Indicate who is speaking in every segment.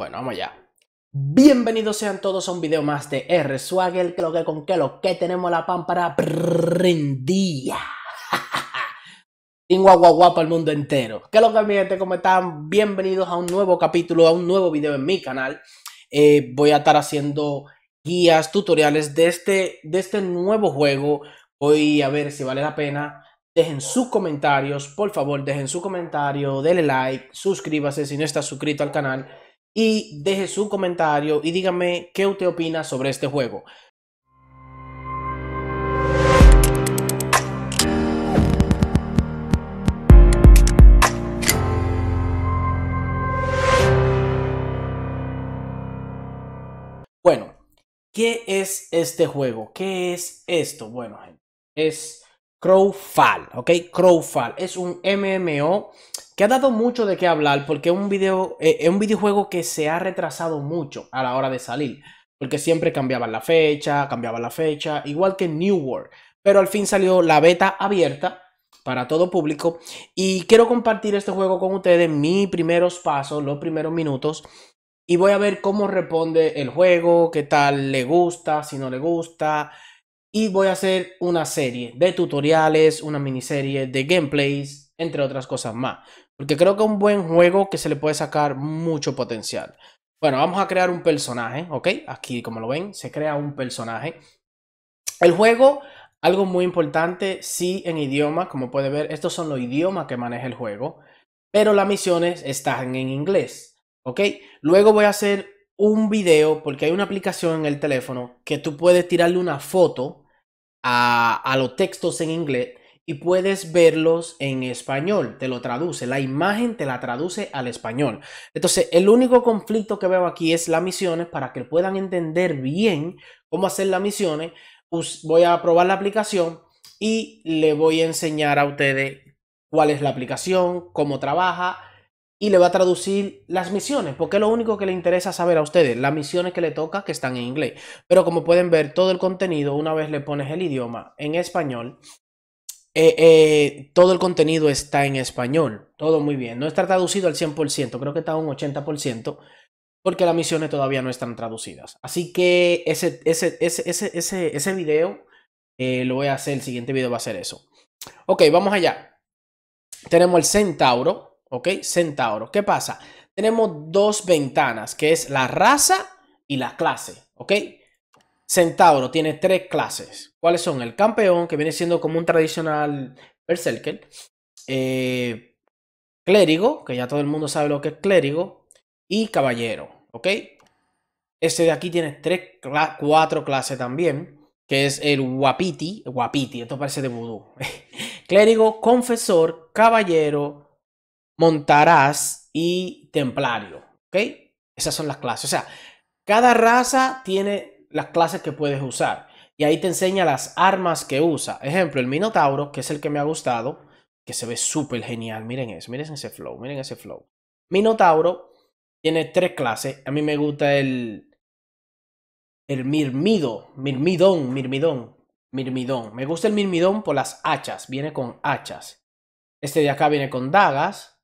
Speaker 1: Bueno, vamos ya. Bienvenidos sean todos a un video más de R Swagger, que lo que con que lo que tenemos la pámpara prendida. Tengo agua guapa al mundo entero. ¿Qué lo que mi ¿Cómo están? Bienvenidos a un nuevo capítulo, a un nuevo video en mi canal. Eh, voy a estar haciendo guías, tutoriales de este, de este nuevo juego. Voy a ver si vale la pena dejen sus comentarios, por favor, dejen su comentario, denle like, suscríbase si no estás suscrito al canal y deje su comentario y dígame qué usted opina sobre este juego. Bueno, ¿qué es este juego? ¿Qué es esto? Bueno, es Crowfall, ¿ok? Crowfall es un MMO que ha dado mucho de qué hablar porque es un, eh, es un videojuego que se ha retrasado mucho a la hora de salir. Porque siempre cambiaban la fecha, cambiaban la fecha, igual que New World. Pero al fin salió la beta abierta para todo público. Y quiero compartir este juego con ustedes, mis primeros pasos, los primeros minutos. Y voy a ver cómo responde el juego, qué tal le gusta, si no le gusta, y voy a hacer una serie de tutoriales, una miniserie de gameplays, entre otras cosas más. Porque creo que es un buen juego que se le puede sacar mucho potencial. Bueno, vamos a crear un personaje, ¿ok? Aquí, como lo ven, se crea un personaje. El juego, algo muy importante, sí en idioma, como puede ver, estos son los idiomas que maneja el juego. Pero las misiones están en inglés, ¿ok? Luego voy a hacer un video, porque hay una aplicación en el teléfono que tú puedes tirarle una foto a, a los textos en inglés y puedes verlos en español, te lo traduce, la imagen te la traduce al español. Entonces, el único conflicto que veo aquí es las misiones, para que puedan entender bien cómo hacer las misiones, voy a probar la aplicación y le voy a enseñar a ustedes cuál es la aplicación, cómo trabaja, y le va a traducir las misiones, porque lo único que le interesa saber a ustedes, las misiones que le toca que están en inglés. Pero como pueden ver, todo el contenido, una vez le pones el idioma en español, eh, eh, todo el contenido está en español, todo muy bien. No está traducido al 100%, creo que está a un 80%, porque las misiones todavía no están traducidas. Así que ese, ese, ese, ese, video eh, lo voy a hacer, el siguiente video va a ser eso. Ok, vamos allá. Tenemos el Centauro, ¿ok? Centauro. ¿Qué pasa? Tenemos dos ventanas, que es la raza y la clase, ¿ok? Centauro tiene tres clases. ¿Cuáles son? El campeón, que viene siendo como un tradicional berserker. Eh, clérigo, que ya todo el mundo sabe lo que es clérigo. Y caballero, ¿ok? Este de aquí tiene tres, cuatro clases también, que es el guapiti. Guapiti, esto parece de vudú. clérigo, confesor, caballero, montarás y templario. ¿Ok? Esas son las clases. O sea, cada raza tiene las clases que puedes usar. Y ahí te enseña las armas que usa. Ejemplo, el Minotauro, que es el que me ha gustado, que se ve súper genial. Miren eso, miren ese flow, miren ese flow. Minotauro tiene tres clases. A mí me gusta el. El Mirmido, Mirmidón, Mirmidón, Mirmidón. Me gusta el Mirmidón por las hachas, viene con hachas. Este de acá viene con dagas.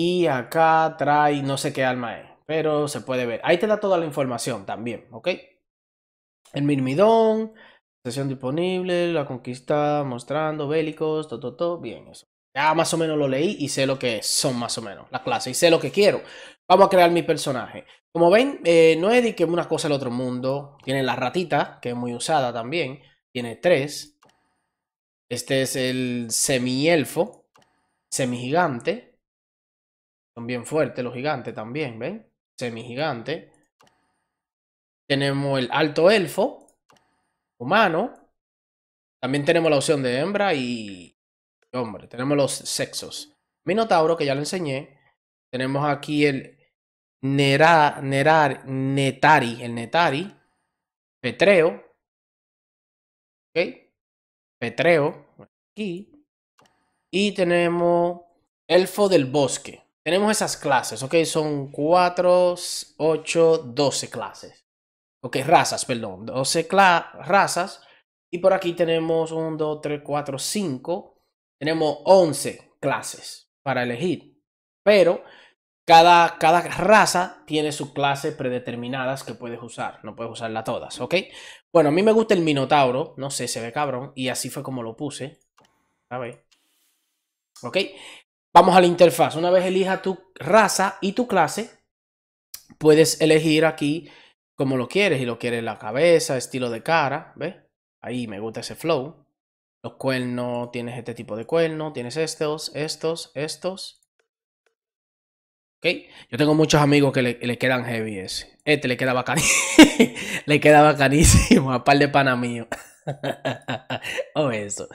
Speaker 1: Y acá trae no sé qué alma es, pero se puede ver. Ahí te da toda la información también, ¿ok? El Mirmidón, sesión disponible, la conquista mostrando, bélicos, todo, todo, bien, eso. Ya más o menos lo leí y sé lo que son más o menos las clases y sé lo que quiero. Vamos a crear mi personaje. Como ven, eh, no es de que una cosa el otro mundo. Tiene la ratita, que es muy usada también. Tiene tres. Este es el semielfo, semigigante bien fuertes los gigantes también, ¿ven? Semigigante. Tenemos el alto elfo. Humano. También tenemos la opción de hembra y hombre. Tenemos los sexos. Minotauro, que ya lo enseñé. Tenemos aquí el Nera, Nerar, Netari. El Netari. Petreo. ¿Ok? Petreo. Aquí. Y tenemos Elfo del Bosque tenemos esas clases, ¿ok? Son 4, 8, 12 clases. Ok, razas, perdón. 12 razas. Y por aquí tenemos 1, 2, 3, 4, 5. Tenemos 11 clases para elegir. Pero cada, cada, raza tiene sus clases predeterminadas que puedes usar. No puedes usarla todas, ¿ok? Bueno, a mí me gusta el Minotauro. No sé, se ve cabrón. Y así fue como lo puse. A ver. ¿Ok? Vamos a la interfaz. Una vez elija tu raza y tu clase, puedes elegir aquí como lo quieres. Y lo quieres la cabeza, estilo de cara, ve, Ahí me gusta ese flow. Los cuernos, tienes este tipo de cuernos, tienes estos, estos, estos. ¿Ok? Yo tengo muchos amigos que le, quedan heavy ese. Este le queda bacanísimo. le queda bacanísimo, par de pana mío. o oh, eso.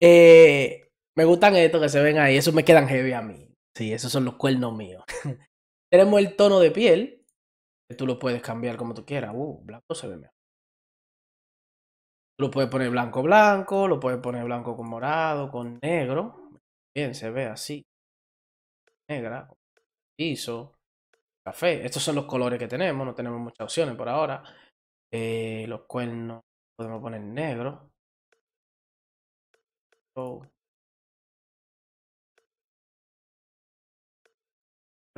Speaker 1: Eh, me gustan estos que se ven ahí, esos me quedan heavy a mí. Sí, esos son los cuernos míos. Tenemos el tono de piel, que tú lo puedes cambiar como tú quieras. Uh, blanco se ve mejor. lo puedes poner blanco blanco, lo puedes poner blanco con morado, con negro. Bien, se ve así. Negra, piso, café. Estos son los colores que tenemos, no tenemos muchas opciones por ahora. Eh, los cuernos podemos poner negro.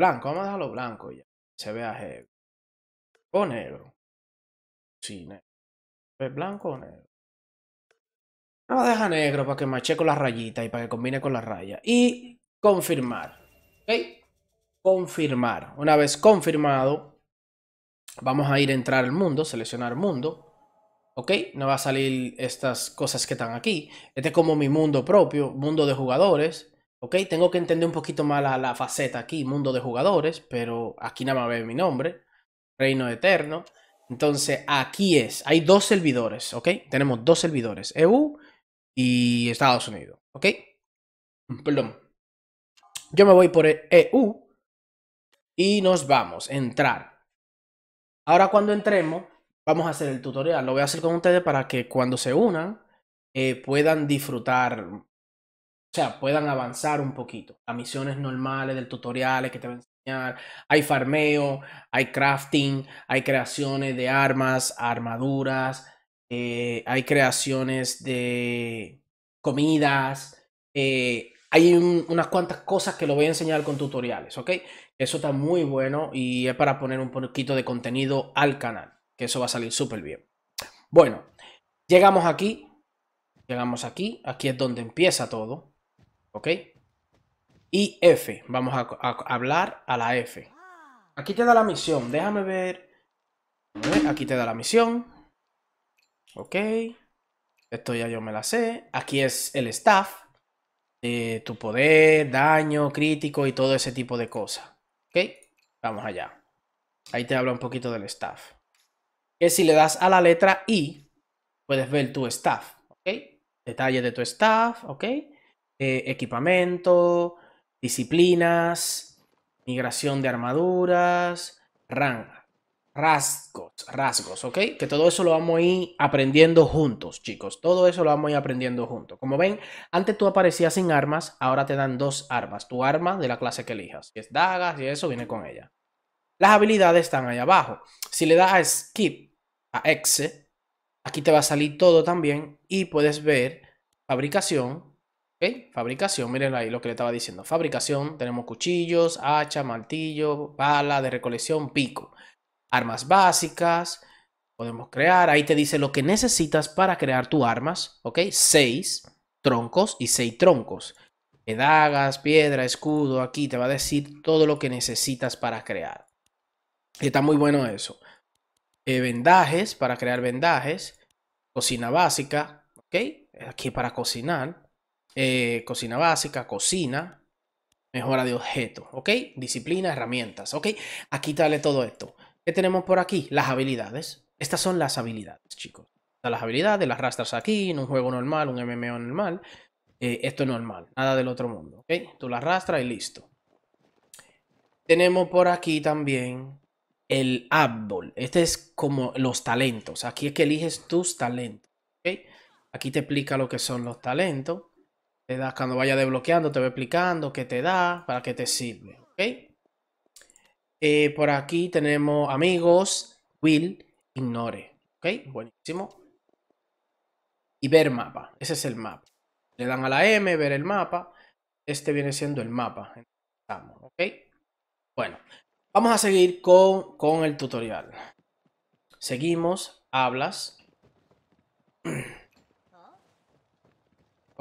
Speaker 1: Blanco, vamos a dejarlo blanco ya. Se vea O negro. Sí, negro. ¿Es blanco o negro? No, deja negro para que mache con la rayita y para que combine con la raya. Y confirmar. ¿Ok? Confirmar. Una vez confirmado, vamos a ir a entrar al mundo, seleccionar mundo. ¿Ok? No va a salir estas cosas que están aquí. Este es como mi mundo propio, mundo de jugadores. Ok, tengo que entender un poquito más la, faceta aquí, mundo de jugadores, pero aquí nada más ve mi nombre, Reino Eterno. Entonces, aquí es, hay dos servidores, ¿ok? Tenemos dos servidores, EU y Estados Unidos, ¿ok? Perdón. Yo me voy por EU y nos vamos, a entrar. Ahora cuando entremos, vamos a hacer el tutorial. Lo voy a hacer con ustedes para que cuando se unan eh, puedan disfrutar o sea, puedan avanzar un poquito. Las misiones normales del tutorial que te voy a enseñar. Hay farmeo, hay crafting, hay creaciones de armas, armaduras, eh, hay creaciones de comidas. Eh, hay unas cuantas cosas que lo voy a enseñar con tutoriales, ¿ok? Eso está muy bueno y es para poner un poquito de contenido al canal, que eso va a salir súper bien. Bueno, llegamos aquí. Llegamos aquí, aquí es donde empieza todo. ¿Ok? Y F. Vamos a, hablar a la F. Aquí te da la misión. Déjame ver. Aquí te da la misión. Ok. Esto ya yo me la sé. Aquí es el staff. Eh, tu poder, daño, crítico y todo ese tipo de cosas. ¿Ok? Vamos allá. Ahí te habla un poquito del staff. Que si le das a la letra I, puedes ver tu staff. ¿Ok? Detalles de tu staff. ¿Ok? Eh, equipamiento, disciplinas, migración de armaduras, ranga, rasgos, rasgos, ¿ok? Que todo eso lo vamos a ir aprendiendo juntos, chicos. Todo eso lo vamos a ir aprendiendo juntos. Como ven, antes tú aparecías sin armas, ahora te dan dos armas. Tu arma de la clase que elijas. es dagas y eso, viene con ella. Las habilidades están ahí abajo. Si le das a Skip, a Exe, aquí te va a salir todo también y puedes ver fabricación, Fabricación, miren ahí lo que le estaba diciendo. Fabricación, tenemos cuchillos, hacha, martillo, bala de recolección, pico. Armas básicas, podemos crear. Ahí te dice lo que necesitas para crear tus armas, ¿ok? Seis troncos y seis troncos. Dagas, piedra, escudo, aquí te va a decir todo lo que necesitas para crear. Está muy bueno eso. Eh, vendajes, para crear vendajes. Cocina básica, ¿ok? Aquí para cocinar. Eh, cocina básica, cocina, mejora de objetos, ¿ok? Disciplina, herramientas, ¿ok? Aquí dale todo esto. ¿Qué tenemos por aquí? Las habilidades. Estas son las habilidades, chicos. Las habilidades, las arrastras aquí, en un juego normal, un MMO normal. Eh, esto es normal, nada del otro mundo, ¿ok? Tú las arrastras y listo. Tenemos por aquí también el árbol. Este es como los talentos. Aquí es que eliges tus talentos, ¿ok? Aquí te explica lo que son los talentos cuando vaya desbloqueando, te va explicando qué te da, para qué te sirve. ¿Ok? Eh, por aquí tenemos amigos, will, ignore. ¿Ok? Buenísimo. Y ver mapa. Ese es el mapa. Le dan a la M, ver el mapa. Este viene siendo el mapa. ¿Ok? Bueno, vamos a seguir con, con el tutorial. Seguimos, hablas.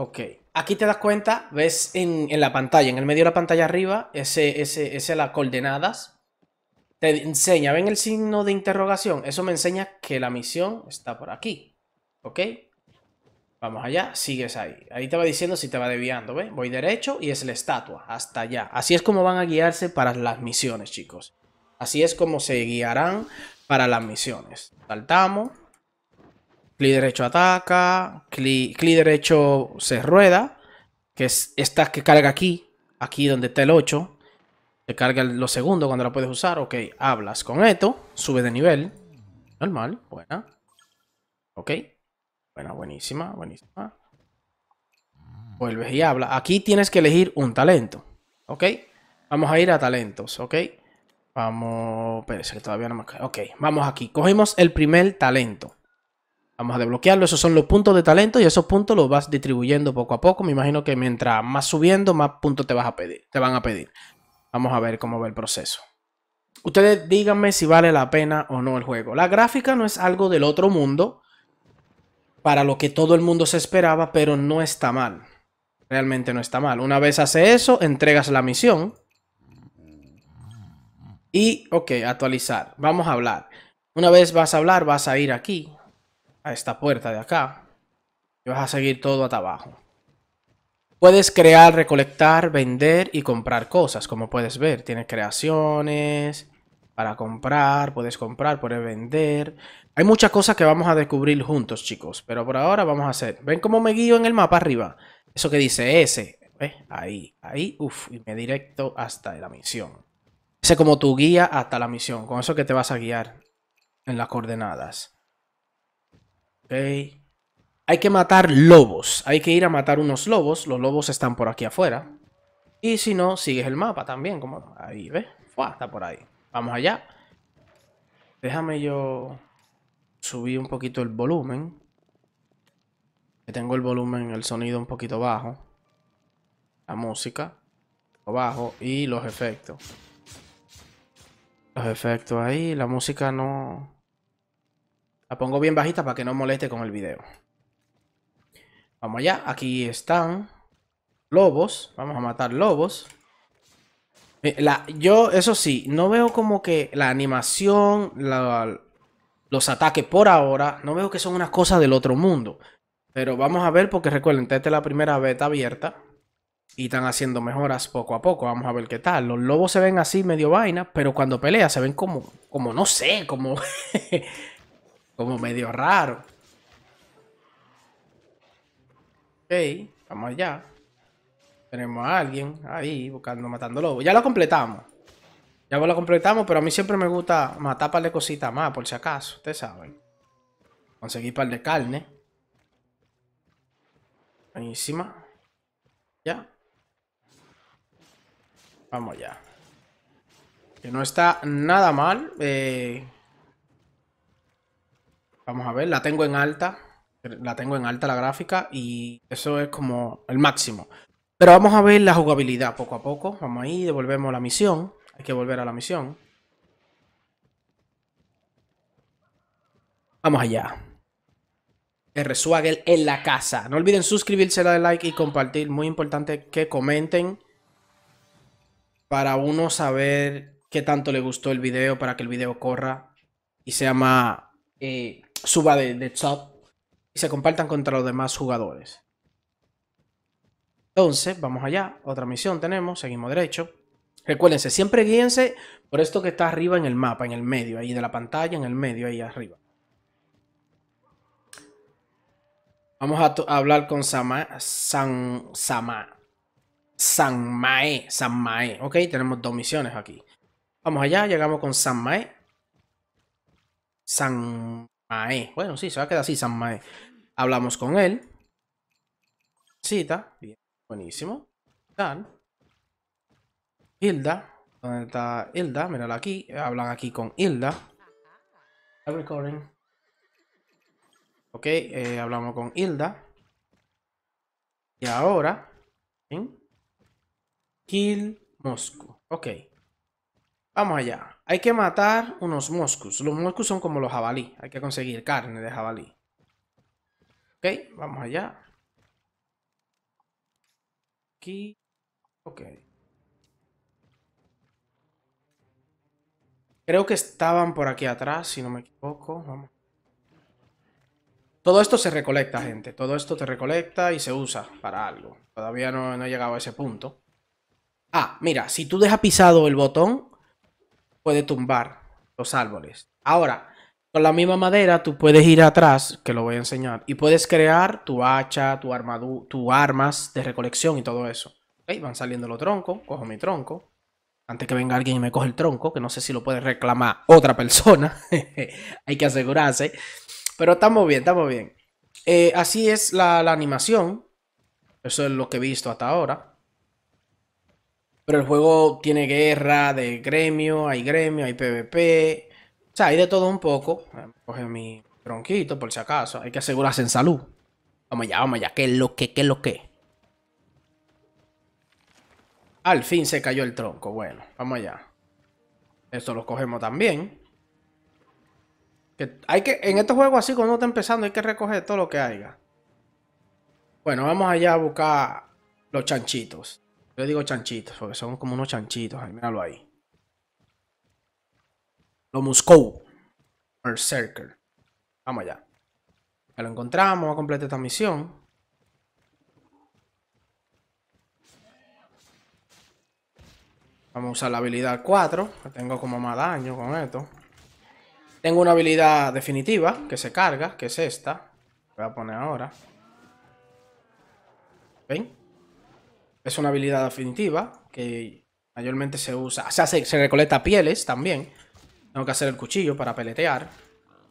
Speaker 1: Ok. Aquí te das cuenta, ves en, la pantalla, en el medio de la pantalla arriba, ese, ese, ese las coordenadas. Te enseña, ¿ven el signo de interrogación? Eso me enseña que la misión está por aquí. ¿Ok? Vamos allá, sigues ahí. Ahí te va diciendo si te va desviando, ¿ves? Voy derecho y es la estatua, hasta allá. Así es como van a guiarse para las misiones, chicos. Así es como se guiarán para las misiones. Saltamos clic derecho ataca, clic, clic derecho se rueda, que es esta que carga aquí, aquí donde está el 8, te carga lo segundo cuando la puedes usar, ok, hablas con esto, sube de nivel, normal, buena, ok, buena, buenísima, buenísima, vuelves y habla, aquí tienes que elegir un talento, ok, vamos a ir a talentos, ok, vamos, espérense que todavía no me... Ok, vamos aquí, cogemos el primer talento, Vamos a desbloquearlo. Esos son los puntos de talento y esos puntos los vas distribuyendo poco a poco. Me imagino que mientras más subiendo, más puntos te vas a pedir. Te van a pedir. Vamos a ver cómo va el proceso. Ustedes díganme si vale la pena o no el juego. La gráfica no es algo del otro mundo. Para lo que todo el mundo se esperaba, pero no está mal. Realmente no está mal. Una vez hace eso, entregas la misión. Y, ok, actualizar. Vamos a hablar. Una vez vas a hablar, vas a ir aquí esta puerta de acá y vas a seguir todo hasta abajo. Puedes crear, recolectar, vender y comprar cosas, como puedes ver. Tienes creaciones para comprar, puedes comprar, puedes vender. Hay muchas cosas que vamos a descubrir juntos, chicos, pero por ahora vamos a hacer. ¿Ven cómo me guío en el mapa arriba? Eso que dice ese Ahí, ahí, uff, y me directo hasta la misión. Ese como tu guía hasta la misión, con eso que te vas a guiar en las coordenadas. Hay que matar lobos. Hay que ir a matar unos lobos. Los lobos están por aquí afuera. Y si no, sigues el mapa también. Como ahí, ¿ves? está por ahí. Vamos allá. Déjame yo subir un poquito el volumen. Que tengo el volumen, el sonido un poquito bajo. La música. Bajo. Y los efectos. Los efectos ahí. La música no... La pongo bien bajita para que no moleste con el video. Vamos allá. Aquí están lobos. Vamos a matar lobos. Eh, la, yo, eso sí, no veo como que la animación, los ataques por ahora, no veo que son unas cosas del otro mundo. Pero vamos a ver, porque recuerden, esta es la primera beta abierta. Y están haciendo mejoras poco a poco. Vamos a ver qué tal. Los lobos se ven así medio vaina, pero cuando pelea se ven como, como no sé, como... como medio raro. Ok, vamos allá. Tenemos a alguien ahí buscando, matando Ya lo completamos. Ya lo completamos, pero a mí siempre me gusta matar par de cositas más, por si acaso. Ustedes saben. Conseguí par de carne. Buenísima. Ya. Vamos ya. Que no está nada mal. Eh... Vamos a ver, la tengo en alta. La tengo en alta la gráfica y eso es como el máximo. Pero vamos a ver la jugabilidad poco a poco. Vamos ahí, devolvemos la misión. Hay que volver a la misión. Vamos allá. R. Swagel en la casa. No olviden suscribirse, darle like y compartir. Muy importante que comenten para uno saber qué tanto le gustó el video, para que el video corra y sea más eh, suba de, top y se compartan contra los demás jugadores. Entonces, vamos allá. Otra misión tenemos. Seguimos derecho. Recuérdense, siempre guíense por esto que está arriba en el mapa, en el medio, ahí de la pantalla, en el medio, ahí arriba. Vamos a, hablar con Sama, San, Sama, San Mae, San Mae. Ok, tenemos dos misiones aquí. Vamos allá, llegamos con San Mae. San Mae. Bueno, sí, se va a quedar así, San Mae. Hablamos con él. Cita. Bien. Buenísimo. Dan. Hilda. ¿Dónde está Hilda? Mírala aquí. Hablan aquí con Hilda. recording. Ok, eh, hablamos con Hilda. Y ahora. ¿sí? Kill Ok. Vamos allá. Hay que matar unos moscus. Los moscus son como los jabalí. Hay que conseguir carne de jabalí. Ok, vamos allá. Aquí. Ok. Creo que estaban por aquí atrás, si no me equivoco. Vamos. Todo esto se recolecta, gente. Todo esto te recolecta y se usa para algo. Todavía no, no he llegado a ese punto. Ah, mira, si tú dejas pisado el botón, puede tumbar los árboles. Ahora, con la misma madera tú puedes ir atrás, que lo voy a enseñar, y puedes crear tu hacha, tu armadura, tu armas de recolección y todo eso. ¿Ok? Van saliendo los troncos, cojo mi tronco. Antes que venga alguien y me coge el tronco, que no sé si lo puede reclamar otra persona. Hay que asegurarse. Pero estamos bien, estamos bien. Eh, así es la, la animación. Eso es lo que he visto hasta ahora. Pero el juego tiene guerra de gremio, hay gremio, hay PvP. O sea, hay de todo un poco. Coge mi tronquito, por si acaso. Hay que asegurarse en salud. Vamos allá, vamos allá. ¿Qué es lo que, qué es lo que? Al fin se cayó el tronco. Bueno, vamos allá. Esto lo cogemos también. Que hay que, en estos juegos así, cuando uno está empezando, hay que recoger todo lo que haya. Bueno, vamos allá a buscar los chanchitos. Yo digo chanchitos, porque son como unos chanchitos. Ahí, míralo ahí. Lo El Berserker. Vamos allá. Ya lo encontramos, vamos a completar esta misión. Vamos a usar la habilidad 4, que tengo como más daño con esto. Tengo una habilidad definitiva que se carga, que es esta. Voy a poner ahora. ¿Ven? Es una habilidad definitiva que mayormente se usa. O sea, se, recolecta pieles también. Tengo que hacer el cuchillo para peletear,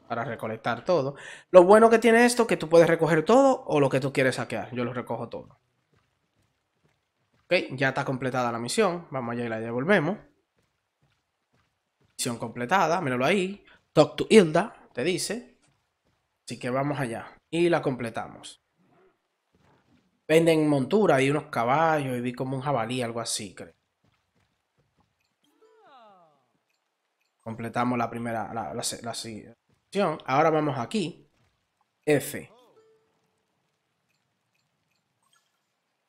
Speaker 1: para recolectar todo. Lo bueno que tiene esto es que tú puedes recoger todo o lo que tú quieres saquear. Yo lo recojo todo. Ok, ya está completada la misión. Vamos allá y la devolvemos. Misión completada, míralo ahí. Talk to Hilda, te dice. Así que vamos allá. Y la completamos. Venden montura, y unos caballos y vi como un jabalí, algo así, creo. Completamos la primera, la, Ahora vamos aquí. F.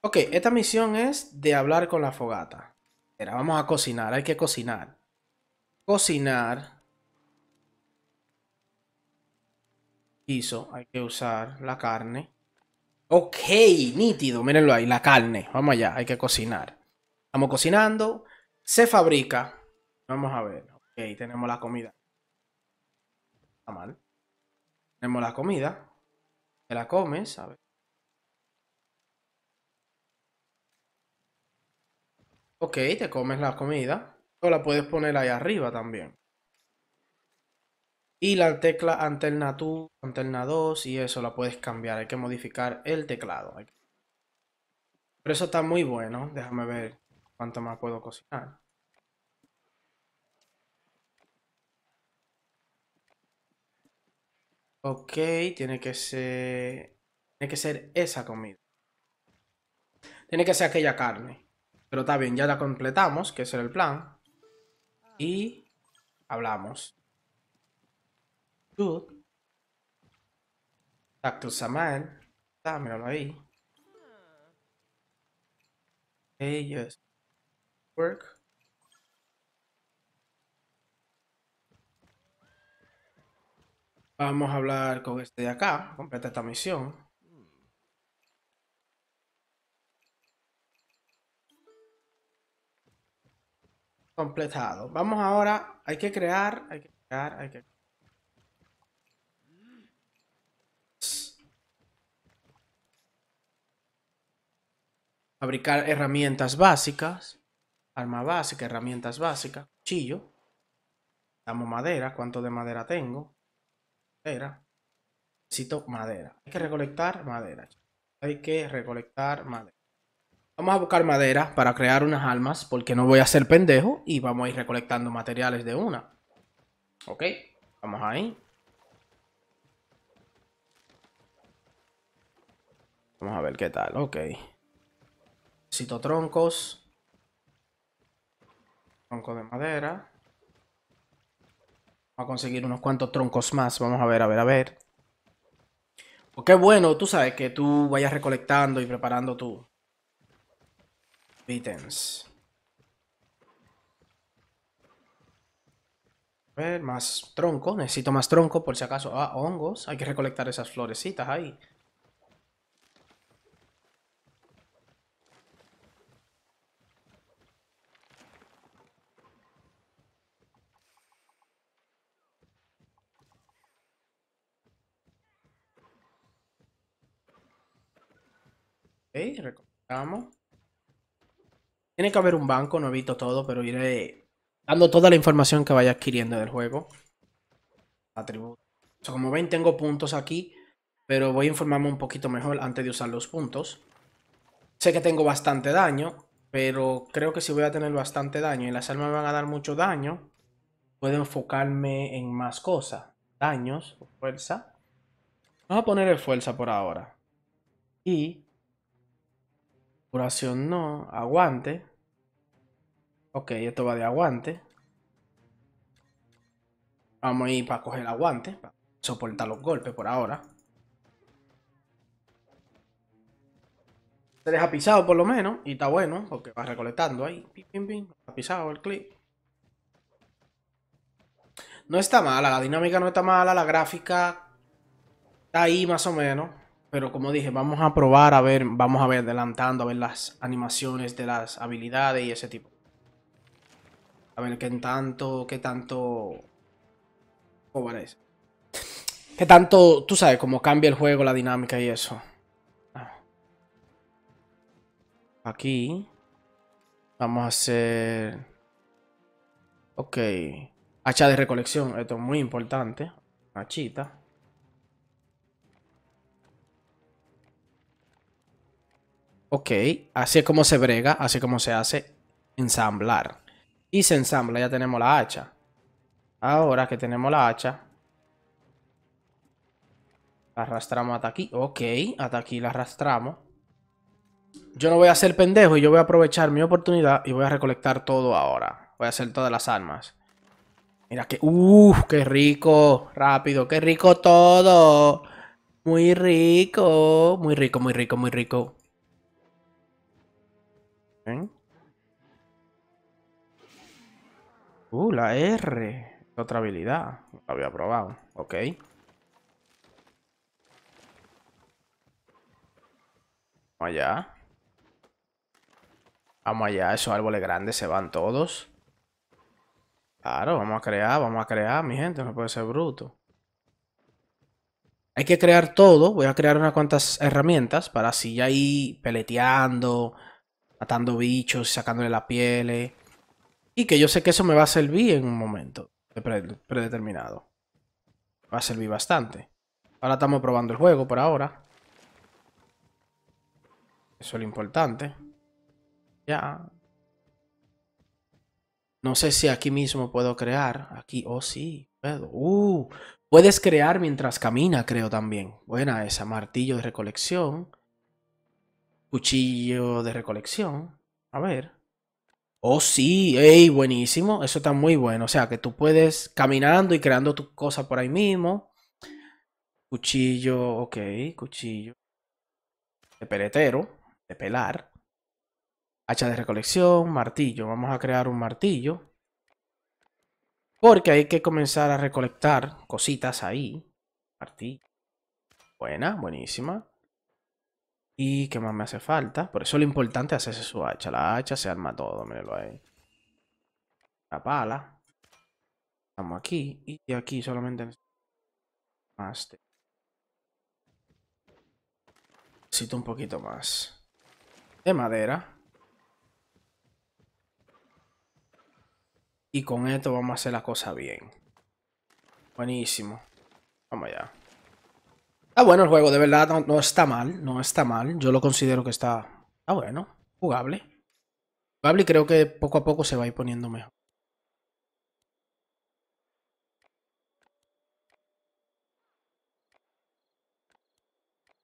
Speaker 1: Ok, esta misión es de hablar con la fogata. Espera, vamos a cocinar, hay que cocinar. Cocinar. Hizo, hay que usar la carne. Ok, nítido, mírenlo ahí, la carne. Vamos allá, hay que cocinar. Estamos cocinando, se fabrica. Vamos a ver, ok, tenemos la comida. Está mal. Tenemos la comida. Te la comes, ¿sabes? Ok, te comes la comida. O la puedes poner ahí arriba también. Y la tecla antena 2, 2 y eso la puedes cambiar. Hay que modificar el teclado. Pero eso está muy bueno. Déjame ver cuánto más puedo cocinar. Ok, tiene que ser... Tiene que ser esa comida. Tiene que ser aquella carne. Pero está bien, ya la completamos, que es el plan. Y hablamos. Dude. Saman. Dámelo ahí. Ellos. Work. Vamos a hablar con este de acá. Completa esta misión. completado. Vamos ahora, hay que crear, hay que crear, hay que Fabricar herramientas básicas. Arma básica, herramientas básicas. Cuchillo. Damos madera. ¿Cuánto de madera tengo? Madera. Necesito madera. Hay que recolectar madera. Hay que recolectar madera. Vamos a buscar madera para crear unas almas porque no voy a ser pendejo y vamos a ir recolectando materiales de una. Ok, vamos ahí. Vamos a ver qué tal, ok. Necesito troncos. Tronco de madera. Vamos a conseguir unos cuantos troncos más. Vamos a ver, a ver, a ver. Porque pues bueno, tú sabes, que tú vayas recolectando y preparando tus Ítems. A ver, más tronco. Necesito más tronco por si acaso. Ah, hongos. Hay que recolectar esas florecitas ahí. recortamos. Tiene que haber un banco, no he visto todo, pero iré dando toda la información que vaya adquiriendo del juego. Atributos. como ven, tengo puntos aquí, pero voy a informarme un poquito mejor antes de usar los puntos. Sé que tengo bastante daño, pero creo que si voy a tener bastante daño y las armas me van a dar mucho daño, puedo enfocarme en más cosas. Daños, fuerza. Vamos a poner el fuerza por ahora. Y Curación no. Aguante. Ok, esto va de aguante. Vamos a ir para coger aguante. Para soportar los golpes por ahora. Se ha pisado por lo menos. Y está bueno porque va recolectando ahí. Pim, pisado el clip. No está mala. La dinámica no está mala. La gráfica está ahí más o menos. Pero como dije, vamos a probar a ver, vamos a ver adelantando, a ver las animaciones de las habilidades y ese tipo. A ver qué tanto, qué tanto... ¿Cómo Qué tanto, tú sabes, cómo cambia el juego, la dinámica y eso. Ah. Aquí. Vamos a hacer... Ok. Hacha de recolección, esto es muy importante. Hachita. Ok, así es como se brega, así es como se hace ensamblar. Y se ensambla, ya tenemos la hacha. Ahora que tenemos la hacha, la arrastramos hasta aquí. Ok, hasta aquí la arrastramos. Yo no voy a ser pendejo y yo voy a aprovechar mi oportunidad y voy a recolectar todo ahora. Voy a hacer todas las armas. Mira que... ¡Uf! ¡Qué rico! Rápido, qué rico todo. Muy rico, muy rico, muy rico, muy rico. ¿Eh? Uh, la R. Otra habilidad. la había probado. Ok. Vamos allá. Vamos allá. Esos árboles grandes se van todos. Claro, vamos a crear, vamos a crear, mi gente. No puede ser bruto. Hay que crear todo. Voy a crear unas cuantas herramientas para así ya ir peleteando, matando bichos, sacándole la piel. Y que yo sé que eso me va a servir en un momento predeterminado. va a servir bastante. Ahora estamos probando el juego por ahora. Eso es lo importante. Ya. No sé si aquí mismo puedo crear. Aquí, oh sí, puedo. Uh, puedes crear mientras camina, creo también. Buena esa, martillo de recolección. Cuchillo de recolección. A ver. Oh, sí, ey, buenísimo. Eso está muy bueno. O sea, que tú puedes caminando y creando tus cosas por ahí mismo. Cuchillo, ok, cuchillo. De peretero de pelar. Hacha de recolección, martillo. Vamos a crear un martillo. Porque hay que comenzar a recolectar cositas ahí. Martillo. Buena, buenísima. ¿Y qué más me hace falta? Por eso lo importante es hacerse su hacha. La hacha se arma todo, míralo ahí. La pala. Estamos aquí. Y aquí solamente más. Necesito un poquito más de madera. Y con esto vamos a hacer la cosa bien. Buenísimo. Vamos allá. Está ah, bueno el juego, de verdad, no, está mal, no está mal. Yo lo considero que está, está ah, bueno, jugable. Jugable y creo que poco a poco se va a ir poniendo mejor.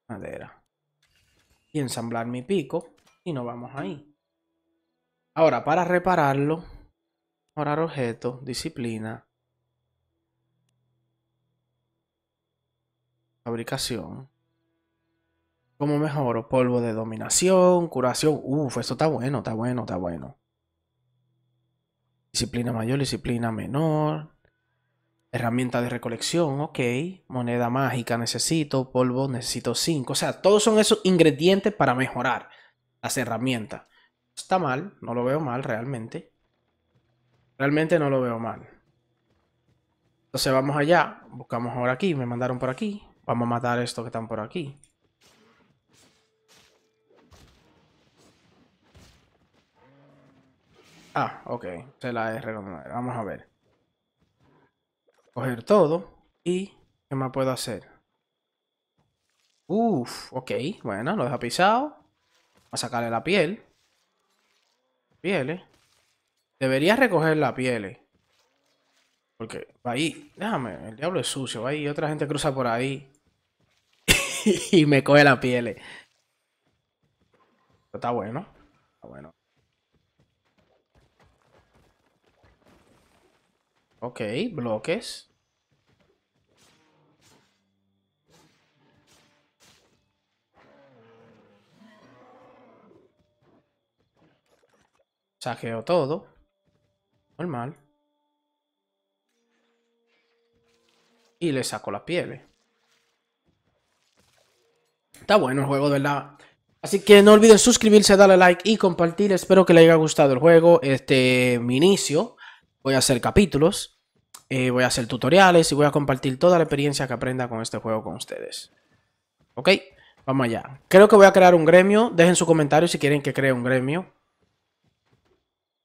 Speaker 1: Madera. Y ensamblar mi pico. Y nos vamos ahí. Ahora, para repararlo, ahora objeto, disciplina. Fabricación. ¿Cómo mejoro? Polvo de dominación, curación. Uf, esto está bueno, está bueno, está bueno. Disciplina mayor, disciplina menor. Herramienta de recolección, ok. Moneda mágica necesito, polvo necesito 5. O sea, todos son esos ingredientes para mejorar las herramientas. Está mal, no lo veo mal realmente. Realmente no lo veo mal. Entonces vamos allá, buscamos ahora aquí, me mandaron por aquí. Vamos a matar estos que están por aquí. Ah, ok. Se la he recomendado. Vamos a ver. Coger todo. ¿Y qué más puedo hacer? Uf, ok. Bueno, lo deja pisado. a sacarle la piel. Piel, eh. Debería recoger la piel, Porque va ahí. Déjame, el diablo es sucio. Va ahí. Otra gente cruza por ahí y me coge la piel. está bueno. Está bueno. Ok, bloques. Saqueo todo. Normal. Y le saco la piel. Está bueno el juego, de verdad. Así que no olviden suscribirse, darle like y compartir. Espero que les haya gustado el juego. Este, mi inicio. Voy a hacer capítulos. Eh, voy a hacer tutoriales y voy a compartir toda la experiencia que aprenda con este juego con ustedes. ¿Ok? Vamos allá. Creo que voy a crear un gremio. Dejen su comentario si quieren que cree un gremio.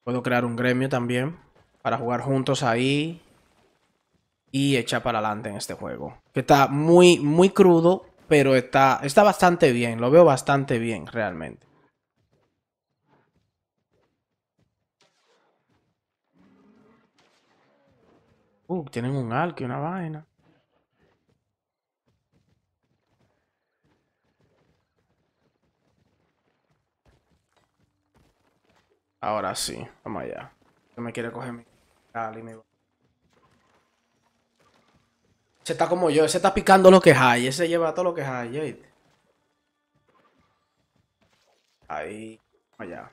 Speaker 1: Puedo crear un gremio también. Para jugar juntos ahí. Y echar para adelante en este juego. Que está muy, muy crudo pero está, está bastante bien, lo veo bastante bien realmente. Uh, tienen un que una vaina. Ahora sí, vamos allá. No me quiere coger mi... y ah, mi... Ese está como yo, ese está picando lo que hay, ese lleva todo lo que hay, Ahí, allá.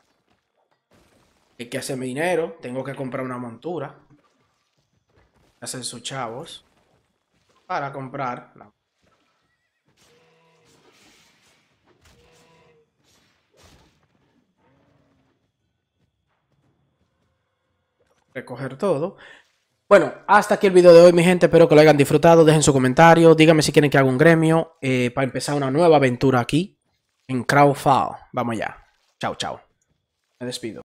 Speaker 1: Hay que hacer mi dinero, tengo que comprar una montura. Hacen sus chavos. Para comprar la recoger todo bueno, hasta aquí el video de hoy, mi gente. Espero que lo hayan disfrutado. Dejen su comentario. Díganme si quieren que haga un gremio eh, para empezar una nueva aventura aquí en Crowdfall. Vamos allá. Chao, chao. Me despido.